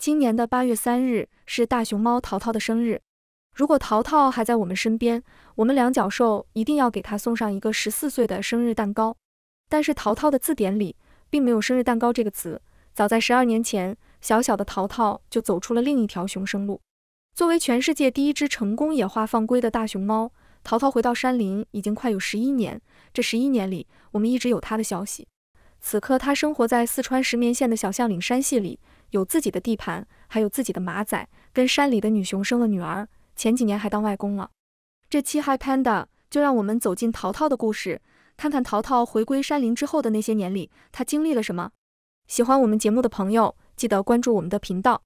今年的八月三日是大熊猫淘淘的生日。如果淘淘还在我们身边，我们两脚兽一定要给他送上一个十四岁的生日蛋糕。但是淘淘的字典里并没有生日蛋糕这个词。早在十二年前，小小的淘淘就走出了另一条熊生路。作为全世界第一只成功野化放归的大熊猫，淘淘回到山林已经快有十一年。这十一年里，我们一直有它的消息。此刻，它生活在四川石棉县的小象岭山系里。有自己的地盘，还有自己的马仔，跟山里的女熊生了女儿，前几年还当外公了。这期 Hi Panda 就让我们走进淘淘的故事，看看淘淘回归山林之后的那些年里，他经历了什么。喜欢我们节目的朋友，记得关注我们的频道。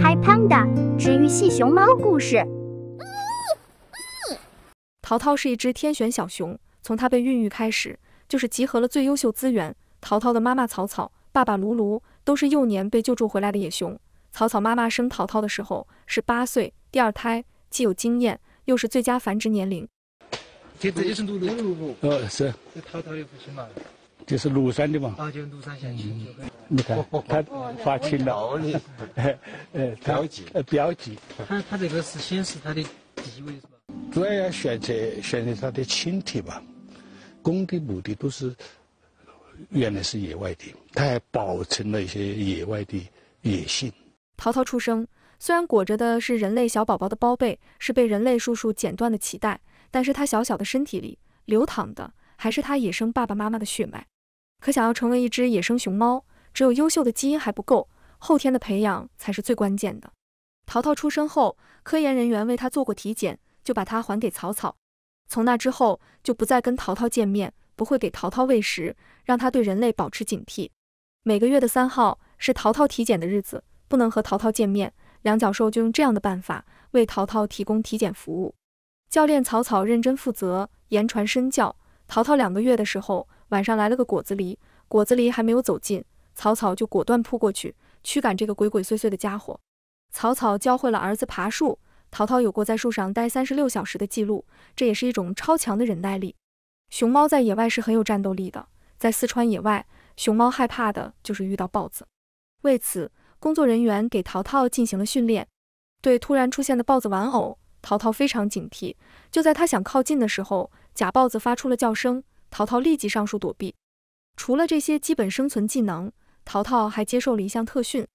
Hi Panda 治愈系熊猫故事。淘淘是一只天选小熊，从它被孕育开始，就是集合了最优秀资源。淘淘的妈妈草草，爸爸卢卢。都是幼年被救助回来的野熊。草草妈妈生淘淘的时候是八岁，第二胎既有经验，又是最佳繁殖年龄。这这就是泸泸泸哦，是淘淘的父亲嘛？就是芦山的嘛？啊，就芦山县的。你看 他发青的，呃，标记，呃，标记。它它这个是显示它的地位是吧？主要要选择选择它的亲体吧，公的母的都是。原来是野外的，他还保存了一些野外的野性。淘淘出生，虽然裹着的是人类小宝宝的包被，是被人类叔叔剪断的脐带，但是它小小的身体里流淌的还是它野生爸爸妈妈的血脉。可想要成为一只野生熊猫，只有优秀的基因还不够，后天的培养才是最关键的。淘淘出生后，科研人员为他做过体检，就把它还给草草。从那之后，就不再跟淘淘见面。不会给淘淘喂食，让他对人类保持警惕。每个月的三号是淘淘体检的日子，不能和淘淘见面，两脚兽就用这样的办法为淘淘提供体检服务。教练草草认真负责，言传身教。淘淘两个月的时候，晚上来了个果子狸，果子狸还没有走近，草草就果断扑过去驱赶这个鬼鬼祟祟的家伙。草草教会了儿子爬树，淘淘有过在树上待三十六小时的记录，这也是一种超强的忍耐力。熊猫在野外是很有战斗力的，在四川野外，熊猫害怕的就是遇到豹子。为此，工作人员给淘淘进行了训练。对突然出现的豹子玩偶，淘淘非常警惕。就在他想靠近的时候，假豹子发出了叫声，淘淘立即上树躲避。除了这些基本生存技能，淘淘还接受了一项特训。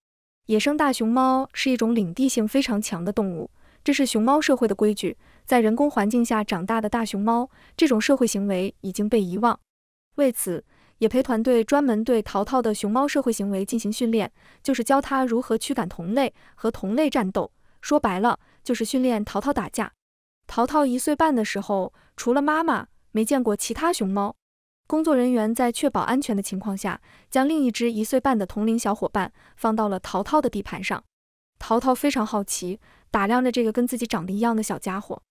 野生大熊猫是一种领地性非常强的动物。这是熊猫社会的规矩，在人工环境下长大的大熊猫，这种社会行为已经被遗忘。为此，野培团队专门对淘淘的熊猫社会行为进行训练，就是教它如何驱赶同类和同类战斗。说白了，就是训练淘淘打架。淘淘一岁半的时候，除了妈妈，没见过其他熊猫。工作人员在确保安全的情况下，将另一只一岁半的同龄小伙伴放到了淘淘的地盘上。淘淘非常好奇。打量着这个跟自己长得一样的小家伙，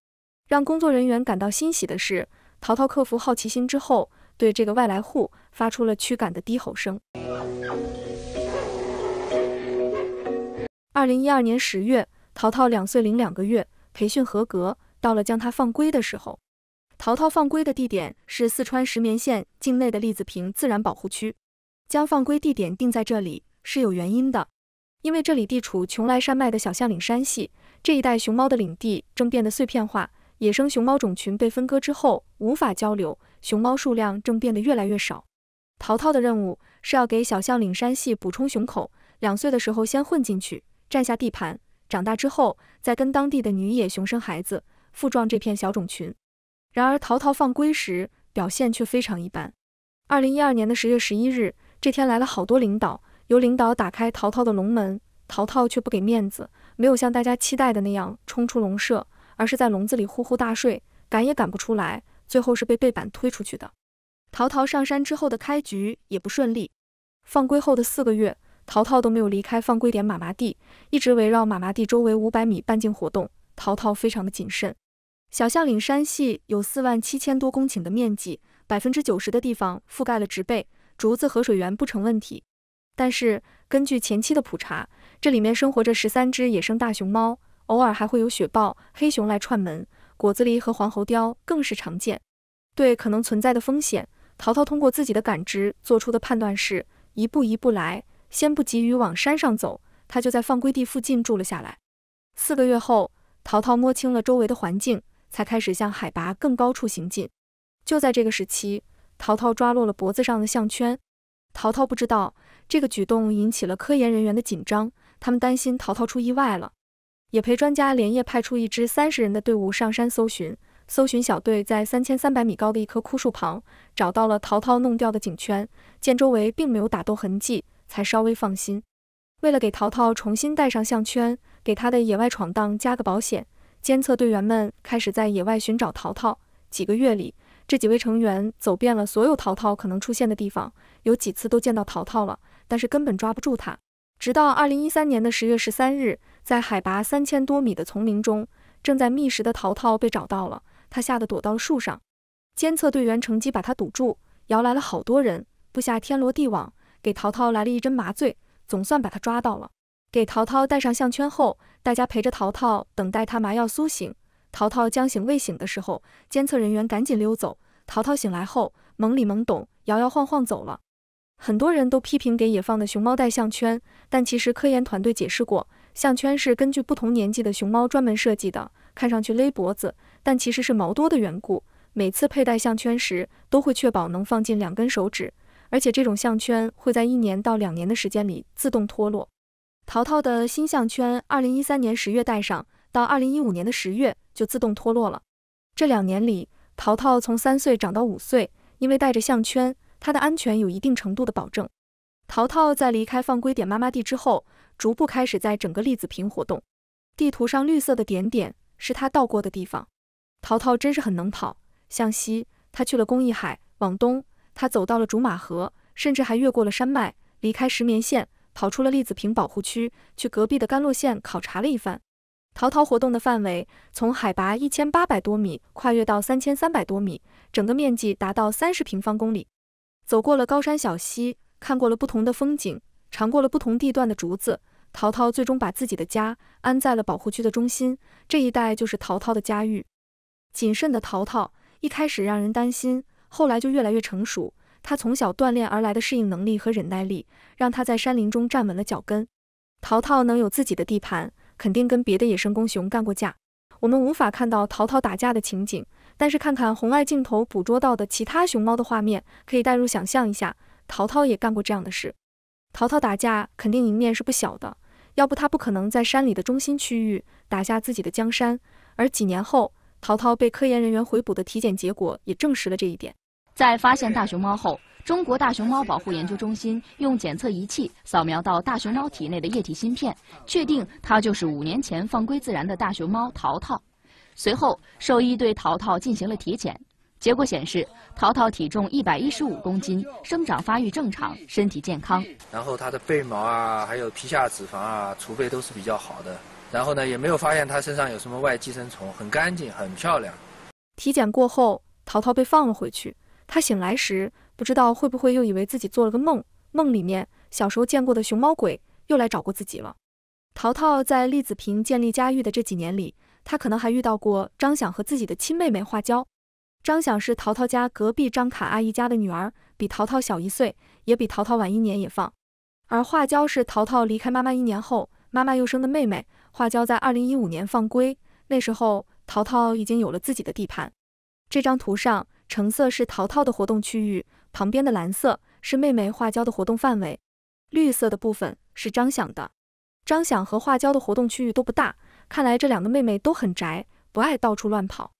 让工作人员感到欣喜的是，淘淘克服好奇心之后，对这个外来户发出了驱赶的低吼声。二零一二年十月，淘淘两岁零两个月，培训合格，到了将它放归的时候。淘淘放归的地点是四川石棉县境内的栗子坪自然保护区。将放归地点定在这里是有原因的，因为这里地处邛崃山脉的小相岭山系。这一代熊猫的领地正变得碎片化，野生熊猫种群被分割之后无法交流，熊猫数量正变得越来越少。淘淘的任务是要给小象岭山系补充熊口，两岁的时候先混进去占下地盘，长大之后再跟当地的女野熊生孩子，复壮这片小种群。然而淘淘放归时表现却非常一般。二零一二年的十月十一日，这天来了好多领导，由领导打开淘淘的龙门。陶陶却不给面子，没有像大家期待的那样冲出笼舍，而是在笼子里呼呼大睡，赶也赶不出来。最后是被背板推出去的。陶陶上山之后的开局也不顺利。放归后的四个月，陶陶都没有离开放归点马麻地，一直围绕马麻地周围五百米半径活动。陶陶非常的谨慎。小象岭山系有四万七千多公顷的面积，百分之九十的地方覆盖了植被，竹子和水源不成问题。但是根据前期的普查，这里面生活着十三只野生大熊猫，偶尔还会有雪豹、黑熊来串门，果子狸和黄喉貂更是常见。对可能存在的风险，淘淘通过自己的感知做出的判断是：一步一步来，先不急于往山上走。他就在放归地附近住了下来。四个月后，淘淘摸清了周围的环境，才开始向海拔更高处行进。就在这个时期，淘淘抓落了脖子上的项圈。淘淘不知道。这个举动引起了科研人员的紧张，他们担心淘淘出意外了。野培专家连夜派出一支三十人的队伍上山搜寻，搜寻小队在三千三百米高的一棵枯树旁找到了淘淘弄掉的颈圈，见周围并没有打斗痕迹，才稍微放心。为了给淘淘重新戴上项圈，给他的野外闯荡加个保险，监测队员们开始在野外寻找淘淘。几个月里，这几位成员走遍了所有淘淘可能出现的地方，有几次都见到淘淘了。但是根本抓不住他，直到二零一三年的十月十三日，在海拔三千多米的丛林中，正在觅食的淘淘被找到了，他吓得躲到了树上。监测队员乘机把他堵住，摇来了好多人，布下天罗地网，给淘淘来了一针麻醉，总算把他抓到了。给淘淘戴上项圈后，大家陪着淘淘等待他麻药苏醒。淘淘将醒未醒的时候，监测人员赶紧溜走。淘淘醒来后，懵里懵懂，摇摇晃晃走了。很多人都批评给野放的熊猫戴项圈，但其实科研团队解释过，项圈是根据不同年纪的熊猫专门设计的，看上去勒脖子，但其实是毛多的缘故。每次佩戴项圈时，都会确保能放进两根手指，而且这种项圈会在一年到两年的时间里自动脱落。淘淘的新项圈，二零一三年十月戴上，到二零一五年的十月就自动脱落了。这两年里，淘淘从三岁长到五岁，因为戴着项圈。它的安全有一定程度的保证。淘淘在离开放归点妈妈地之后，逐步开始在整个栗子坪活动。地图上绿色的点点是它到过的地方。淘淘真是很能跑，向西它去了公益海，往东它走到了竹马河，甚至还越过了山脉，离开石棉县，跑出了栗子坪保护区，去隔壁的甘洛县考察了一番。淘淘活动的范围从海拔一千八百多米跨越到三千三百多米，整个面积达到三十平方公里。走过了高山小溪，看过了不同的风景，尝过了不同地段的竹子。陶陶最终把自己的家安在了保护区的中心，这一带就是陶陶的家域。谨慎的陶陶一开始让人担心，后来就越来越成熟。他从小锻炼而来的适应能力和忍耐力，让他在山林中站稳了脚跟。陶陶能有自己的地盘，肯定跟别的野生公熊干过架。我们无法看到陶陶打架的情景。但是看看红外镜头捕捉到的其他熊猫的画面，可以代入想象一下，淘淘也干过这样的事。淘淘打架肯定赢面是不小的，要不他不可能在山里的中心区域打下自己的江山。而几年后，淘淘被科研人员回捕的体检结果也证实了这一点。在发现大熊猫后，中国大熊猫保护研究中心用检测仪器扫描到大熊猫体内的液体芯片，确定它就是五年前放归自然的大熊猫淘淘。随后，兽医对淘淘进行了体检，结果显示，淘淘体重一百一十五公斤，生长发育正常，身体健康。然后它的背毛啊，还有皮下脂肪啊，储备都是比较好的。然后呢，也没有发现它身上有什么外寄生虫，很干净，很漂亮。体检过后，淘淘被放了回去。他醒来时，不知道会不会又以为自己做了个梦，梦里面小时候见过的熊猫鬼又来找过自己了。淘淘在栗子坪建立家域的这几年里。他可能还遇到过张想和自己的亲妹妹画椒。张想是淘淘家隔壁张卡阿姨家的女儿，比淘淘小一岁，也比淘淘晚一年也放。而画椒是淘淘离开妈妈一年后，妈妈又生的妹妹。画椒在2015年放归，那时候淘淘已经有了自己的地盘。这张图上，橙色是淘淘的活动区域，旁边的蓝色是妹妹画椒的活动范围，绿色的部分是张想的。张想和画椒的活动区域都不大。看来这两个妹妹都很宅，不爱到处乱跑。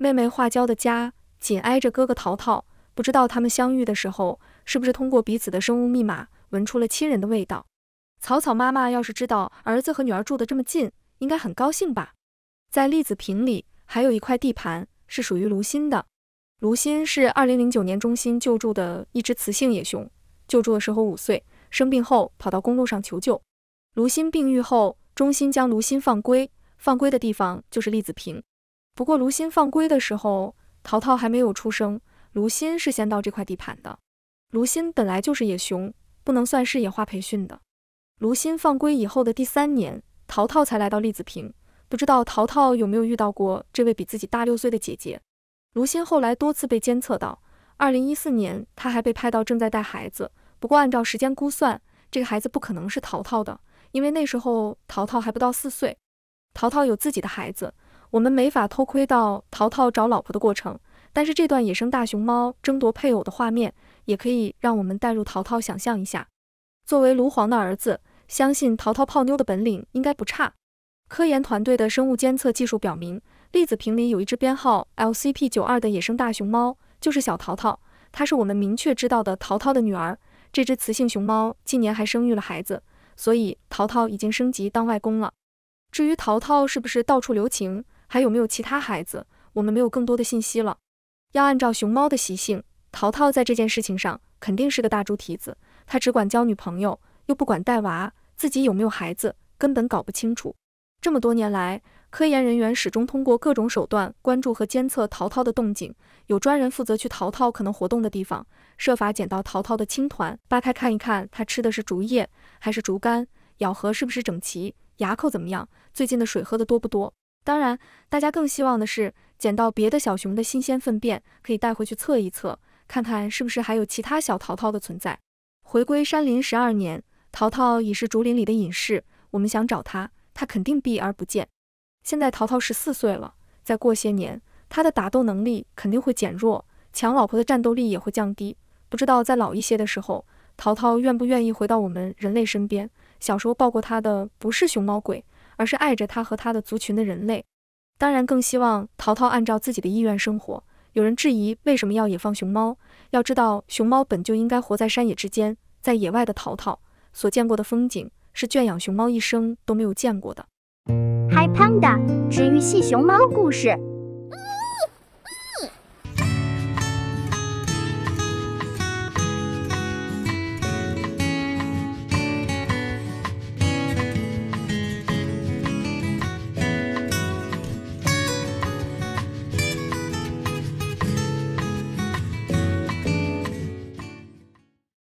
妹妹画娇的家紧挨着哥哥淘淘，不知道他们相遇的时候，是不是通过彼此的生物密码闻出了亲人的味道？草草妈妈要是知道儿子和女儿住得这么近，应该很高兴吧？在栗子坪里还有一块地盘是属于卢鑫的。卢鑫是二零零九年中心救助的一只雌性野熊，救助的时候五岁，生病后跑到公路上求救。卢鑫病愈后，中心将卢鑫放归。放归的地方就是栗子坪，不过卢鑫放归的时候，淘淘还没有出生。卢鑫是先到这块地盘的。卢鑫本来就是野熊，不能算是野化培训的。卢鑫放归以后的第三年，淘淘才来到栗子坪。不知道淘淘有没有遇到过这位比自己大六岁的姐姐。卢鑫后来多次被监测到，二零一四年他还被拍到正在带孩子，不过按照时间估算，这个孩子不可能是淘淘的，因为那时候淘淘还不到四岁。淘淘有自己的孩子，我们没法偷窥到淘淘找老婆的过程，但是这段野生大熊猫争夺配偶的画面，也可以让我们带入淘淘想象一下。作为卢黄的儿子，相信淘淘泡妞的本领应该不差。科研团队的生物监测技术表明，栗子坪里有一只编号 LCP 九二的野生大熊猫，就是小淘淘。她是我们明确知道的淘淘的女儿。这只雌性熊猫近年还生育了孩子，所以淘淘已经升级当外公了。至于淘淘是不是到处留情，还有没有其他孩子，我们没有更多的信息了。要按照熊猫的习性，淘淘在这件事情上肯定是个大猪蹄子，他只管交女朋友，又不管带娃，自己有没有孩子根本搞不清楚。这么多年来，科研人员始终通过各种手段关注和监测淘淘的动静，有专人负责去淘淘可能活动的地方，设法捡到淘淘的青团，扒开看一看，它吃的是竹叶还是竹竿，咬合是不是整齐。牙口怎么样？最近的水喝的多不多？当然，大家更希望的是捡到别的小熊的新鲜粪便，可以带回去测一测，看看是不是还有其他小淘淘的存在。回归山林十二年，淘淘已是竹林里的隐士。我们想找他，他肯定避而不见。现在淘淘十四岁了，再过些年，他的打斗能力肯定会减弱，抢老婆的战斗力也会降低。不知道在老一些的时候，淘淘愿不愿意回到我们人类身边？小时候抱过他的不是熊猫鬼，而是爱着他和他的族群的人类。当然，更希望淘淘按照自己的意愿生活。有人质疑为什么要野放熊猫？要知道，熊猫本就应该活在山野之间。在野外的淘淘所见过的风景，是圈养熊猫一生都没有见过的。Hi Panda，治愈系熊猫故事。